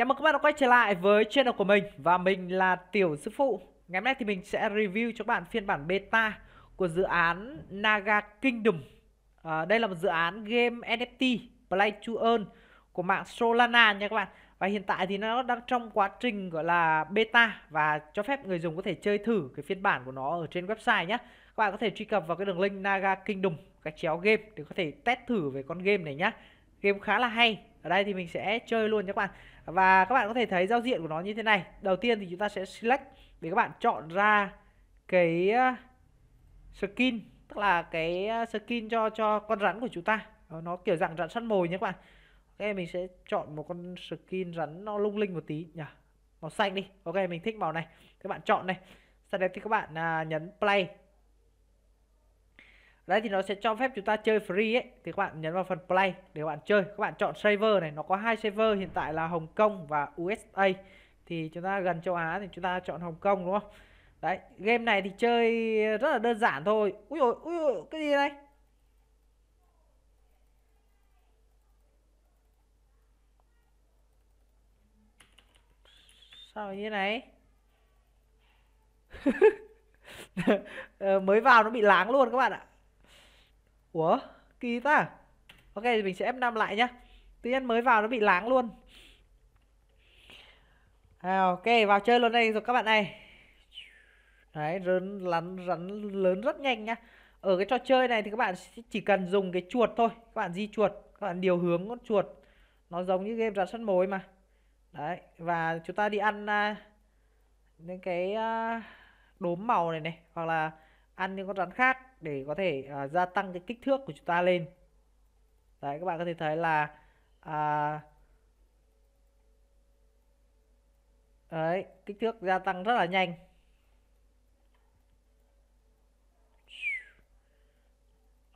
Chào mừng các bạn đã quay trở lại với channel của mình và mình là Tiểu Sư Phụ. Ngày hôm nay thì mình sẽ review cho các bạn phiên bản beta của dự án Naga Kingdom. À, đây là một dự án game NFT Play to Earn của mạng Solana nha các bạn. Và hiện tại thì nó đang trong quá trình gọi là beta và cho phép người dùng có thể chơi thử cái phiên bản của nó ở trên website nhé. Các bạn có thể truy cập vào cái đường link Naga Kingdom gạch chéo game để có thể test thử về con game này nhé game khá là hay ở đây thì mình sẽ chơi luôn nhé các bạn và các bạn có thể thấy giao diện của nó như thế này đầu tiên thì chúng ta sẽ select để các bạn chọn ra cái ờ, skin tức là cái ờ, skin cho cho con rắn của chúng ta nó kiểu dạng rắn săn mồi nhé các bạn ok mình sẽ chọn một con skin rắn nó lung linh một tí nhỉ màu xanh đi ok mình thích màu này các bạn chọn này sau đấy thì các bạn à, nhấn play đấy thì nó sẽ cho phép chúng ta chơi free ấy thì các bạn nhấn vào phần play để các bạn chơi các bạn chọn server này nó có hai server hiện tại là Hồng Kông và USA thì chúng ta gần châu Á thì chúng ta chọn Hồng Kông đúng không đấy game này thì chơi rất là đơn giản thôi ui ôi ui ôi cái gì đây sao như thế này ờ, mới vào nó bị láng luôn các bạn ạ Ủa kỳ ta Ok thì mình sẽ F5 lại nhá Tự nhiên mới vào nó bị láng luôn à, Ok vào chơi luôn đây rồi các bạn này Đấy rắn, rắn, rắn lớn rất nhanh nhá Ở cái trò chơi này thì các bạn chỉ cần dùng cái chuột thôi Các bạn di chuột Các bạn điều hướng con chuột Nó giống như game rắn săn mồi mà Đấy và chúng ta đi ăn à, những cái à, đốm màu này này Hoặc là ăn những con rắn khác để có thể à, gia tăng cái kích thước của chúng ta lên đấy các bạn có thể thấy là à, đấy kích thước gia tăng rất là nhanh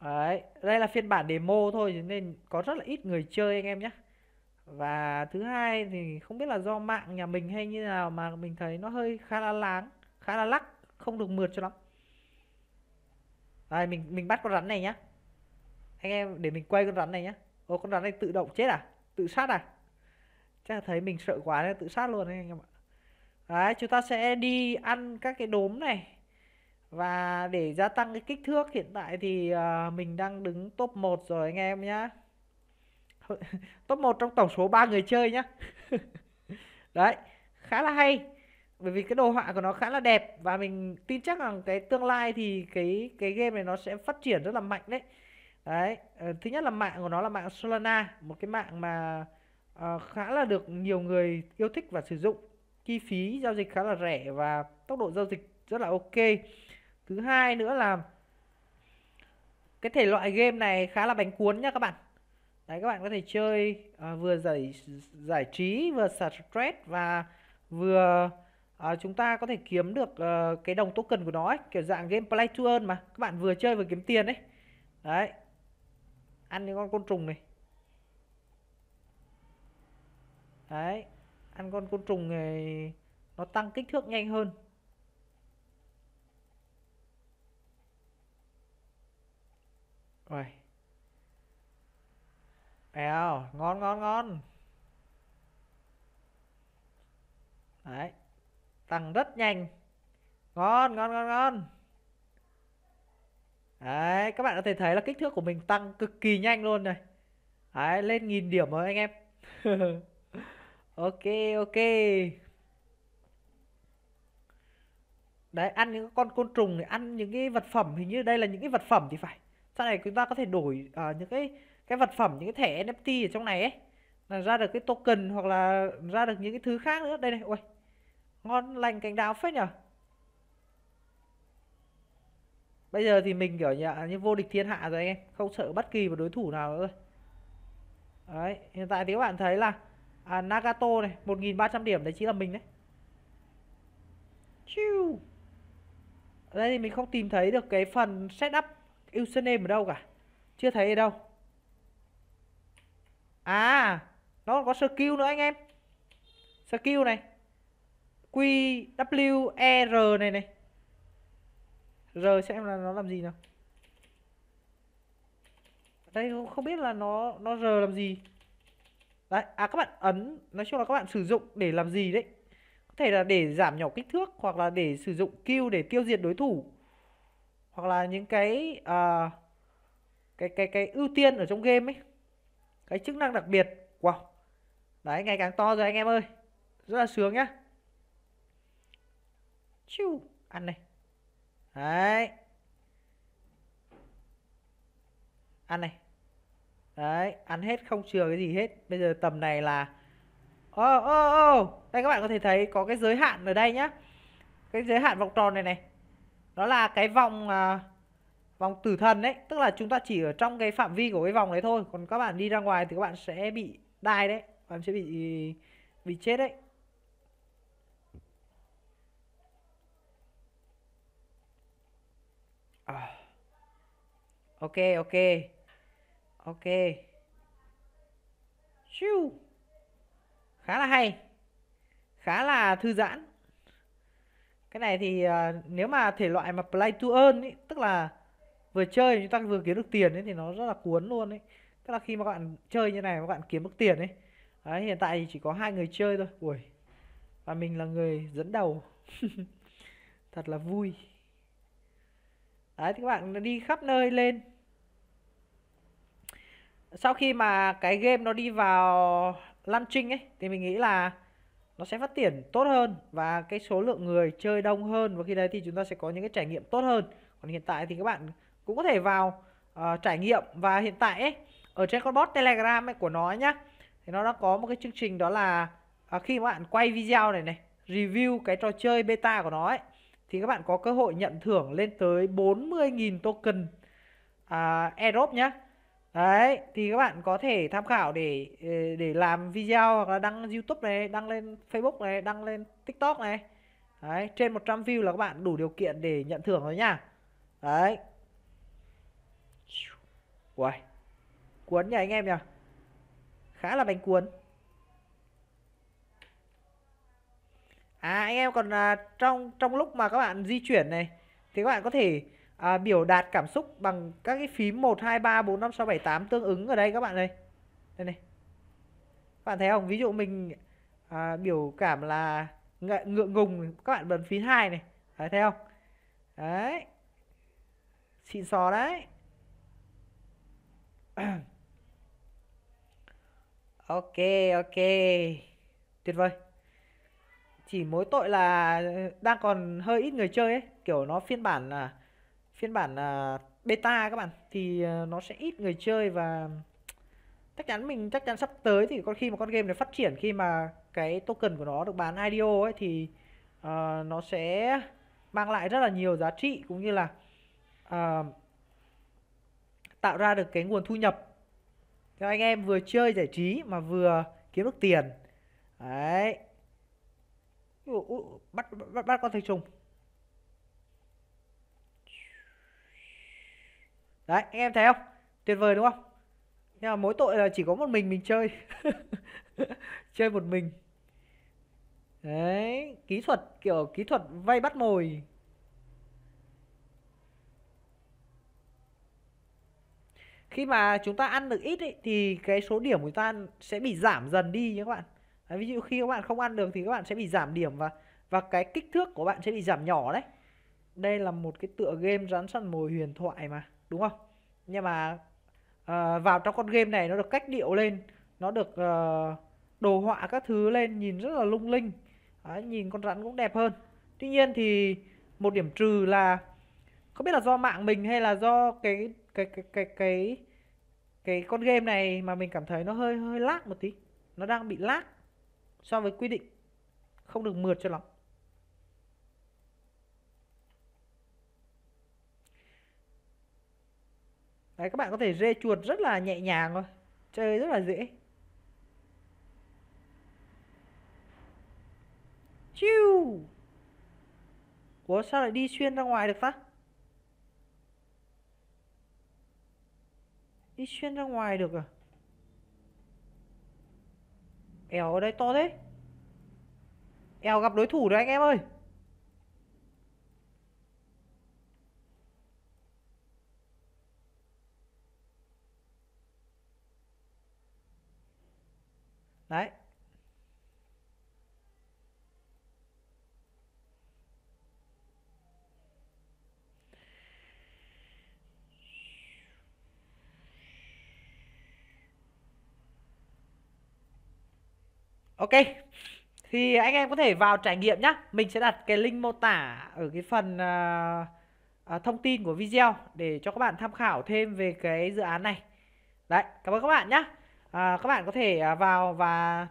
Đấy, đây là phiên bản demo thôi nên có rất là ít người chơi anh em nhé. Và thứ hai thì không biết là do mạng nhà mình hay như nào mà mình thấy nó hơi khá là láng, khá là lắc, không được mượt cho lắm. Đây mình mình bắt con rắn này nhá. Anh em để mình quay con rắn này nhá. Ô con rắn này tự động chết à? Tự sát à? Chắc thấy mình sợ quá nên tự sát luôn anh em ạ. Đấy, chúng ta sẽ đi ăn các cái đốm này. Và để gia tăng cái kích thước hiện tại thì ờ, mình đang đứng top 1 rồi anh em nhá. top 1 trong tổng số 3 người chơi nhá. đấy, khá là hay bởi vì cái đồ họa của nó khá là đẹp và mình tin chắc rằng cái tương lai thì cái cái game này nó sẽ phát triển rất là mạnh đấy đấy ờ, thứ nhất là mạng của nó là mạng Solana một cái mạng mà uh, khá là được nhiều người yêu thích và sử dụng chi phí giao dịch khá là rẻ và tốc độ giao dịch rất là ok thứ hai nữa là cái thể loại game này khá là bánh cuốn nha các bạn đấy các bạn có thể chơi uh, vừa giải giải trí vừa stress và vừa à, chúng ta có thể kiếm được uh, cái đồng token của nó ấy, kiểu dạng game play to earn mà các bạn vừa chơi vừa kiếm tiền đấy đấy ăn những con côn trùng này đấy ăn con côn trùng này nó tăng kích thước nhanh hơn rồi Eo, ngon ngon ngon Đấy tăng rất nhanh ngon ngon ngon ngon đấy các bạn có thể thấy là kích thước của mình tăng cực kỳ nhanh luôn này đấy lên nghìn điểm rồi anh em ok ok đấy ăn những con côn trùng này ăn những cái vật phẩm hình như đây là những cái vật phẩm thì phải sau này chúng ta có thể đổi uh, những cái cái vật phẩm những cái thẻ NFT ở trong này ấy là ra được cái token hoặc là ra được những cái thứ khác nữa đây này ui ngon lành cành đào phết nhở bây giờ thì mình kiểu nhà, như vô địch thiên hạ rồi anh em không sợ bất kỳ một đối thủ nào nữa rồi đấy hiện tại thì các bạn thấy là à, Nagato này một nghìn ba trăm điểm đấy chính là mình đấy Chiu. đây thì mình không tìm thấy được cái phần setup username ở đâu cả chưa thấy ở đâu à nó có skill nữa anh em skill này Q W E R này này. R xem là nó làm gì nào. Đây không biết là nó nó R làm gì. Đấy, à các bạn ấn nói chung là các bạn sử dụng để làm gì đấy. Có thể là để giảm nhỏ kích thước hoặc là để sử dụng Q để tiêu diệt đối thủ. Hoặc là những cái à, cái cái cái ưu tiên ở trong game ấy. Cái chức năng đặc biệt. Wow. Đấy, ngày càng to rồi anh em ơi. Rất là sướng nhá chiu ăn này đấy ăn này đấy ăn hết không chừa cái gì hết bây giờ tầm này là ô ô ô đây các bạn có thể thấy có cái giới hạn ở đây nhá cái giới hạn vòng tròn này này đó là cái vòng à, vòng tử thần đấy tức là chúng ta chỉ ở trong cái phạm vi của cái vòng đấy thôi còn các bạn đi ra ngoài thì các bạn sẽ bị đai đấy các bạn sẽ bị bị chết đấy à. ok ok ok Shoo. khá là hay khá là thư giãn cái này thì uh, nếu mà thể loại mà play to earn ý, tức là vừa chơi chúng ta vừa kiếm được tiền ấy thì nó rất là cuốn luôn ấy tức là khi mà các bạn chơi như này các bạn kiếm được tiền ấy Đấy, hiện tại thì chỉ có hai người chơi thôi ui và mình là người dẫn đầu thật là vui đấy thì các bạn đi khắp nơi lên sau khi mà cái game nó đi vào launching ấy thì mình nghĩ là nó sẽ phát triển tốt hơn và cái số lượng người chơi đông hơn và khi đấy thì chúng ta sẽ có những cái trải nghiệm tốt hơn còn hiện tại thì các bạn cũng có thể vào uh, trải nghiệm và hiện tại ấy, ở trên con bot telegram ấy của nó nhá thì nó đã có một cái chương trình đó là uh, khi các bạn quay video này này review cái trò chơi beta của nó ấy thì các bạn có cơ hội nhận thưởng lên tới 40.000 token à, Aerob nhé Đấy, thì các bạn có thể tham khảo để ờ, để làm video hoặc là đăng YouTube này, đăng lên Facebook này, đăng lên TikTok này. Đấy, trên 100 view là các bạn đủ điều kiện để nhận thưởng rồi nha. Đấy. Uầy. Cuốn nha anh em nhỉ. Khá là bánh cuốn. à anh em còn à, trong trong lúc mà các bạn di chuyển này thì các bạn có thể à, biểu đạt cảm xúc bằng các cái phím 1 2 3 4 5 6 7 8 tương ứng ở đây các bạn này. Đây này. Các bạn thấy không? Ví dụ mình à, biểu cảm là ngượng ngùng các bạn bấm phím 2 này. Đấy thấy không? Đấy. Xịn xò đấy. ok ok tuyệt vời chỉ mối tội là đang còn hơi ít người chơi ấy kiểu nó phiên bản là phiên bản là beta các bạn thì ờ, nó sẽ ít người chơi và chắc chắn mình chắc chắn sắp tới thì con khi mà con game này phát triển khi mà cái token của nó được bán IDO ấy thì uh, nó sẽ mang lại rất là nhiều giá trị cũng như là uh, tạo ra được cái nguồn thu nhập cho anh em vừa chơi giải trí mà vừa kiếm được tiền đấy bắt bắt, bắt con thanh trùng đấy anh em thấy không tuyệt vời đúng không nhưng mà mỗi tội là chỉ có một mình mình chơi chơi một mình đấy kỹ thuật kiểu kỹ thuật vay bắt mồi khi mà chúng ta ăn được ít ý, thì cái số điểm của chúng ta sẽ bị giảm dần đi nhé các bạn đấy, ví dụ khi các bạn không ăn được thì các bạn sẽ bị giảm điểm và và cái kích thước của bạn sẽ bị giảm nhỏ đấy đây là một cái tựa game rắn săn mồi huyền thoại mà đúng không nhưng mà uh, vào trong con game này nó được cách điệu lên nó được uh, đồ họa các thứ lên nhìn rất là lung linh đấy, nhìn con rắn cũng đẹp hơn tuy nhiên thì một điểm trừ là không biết là do mạng mình hay là do cái cái cái cái cái cái con game này mà mình cảm thấy nó hơi hơi lag một tí nó đang bị lag so với quy định không được mượt cho lắm Đấy, các bạn có thể rê chuột rất là nhẹ nhàng thôi chơi rất là dễ chiu Ủa sao lại đi xuyên ra ngoài được ta đi xuyên ra ngoài được à Eo ở đây to thế Eo gặp đối thủ rồi anh em ơi Đấy ok thì anh em có thể vào trải nghiệm nhá mình sẽ đặt cái link mô tả ở cái phần uh, uh, thông tin của video để cho các bạn tham khảo thêm về cái dự án này đấy cảm ơn các bạn nhá à, các bạn có thể vào và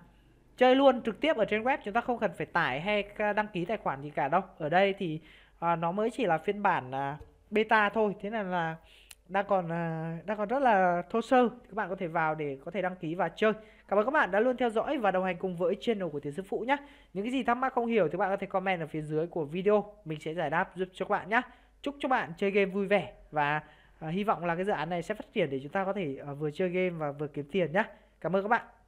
chơi luôn trực tiếp ở trên web chúng ta không cần phải tải hay đăng ký tài khoản gì cả đâu ở đây thì à, nó mới chỉ là phiên bản à, beta thôi thế nên là đang còn à, đang còn rất là thô sơ các bạn có thể vào để có thể đăng ký và chơi cảm ơn các bạn đã luôn theo dõi và đồng hành cùng với channel của tiến sư phụ nhé những cái gì thắc mắc không hiểu thì các bạn có thể comment ở phía dưới của video mình sẽ giải đáp giúp cho các bạn nhé chúc cho bạn chơi game vui vẻ và à, hy vọng là cái dự án này sẽ phát triển để chúng ta có thể à, vừa chơi game và vừa kiếm tiền nhé cảm ơn các bạn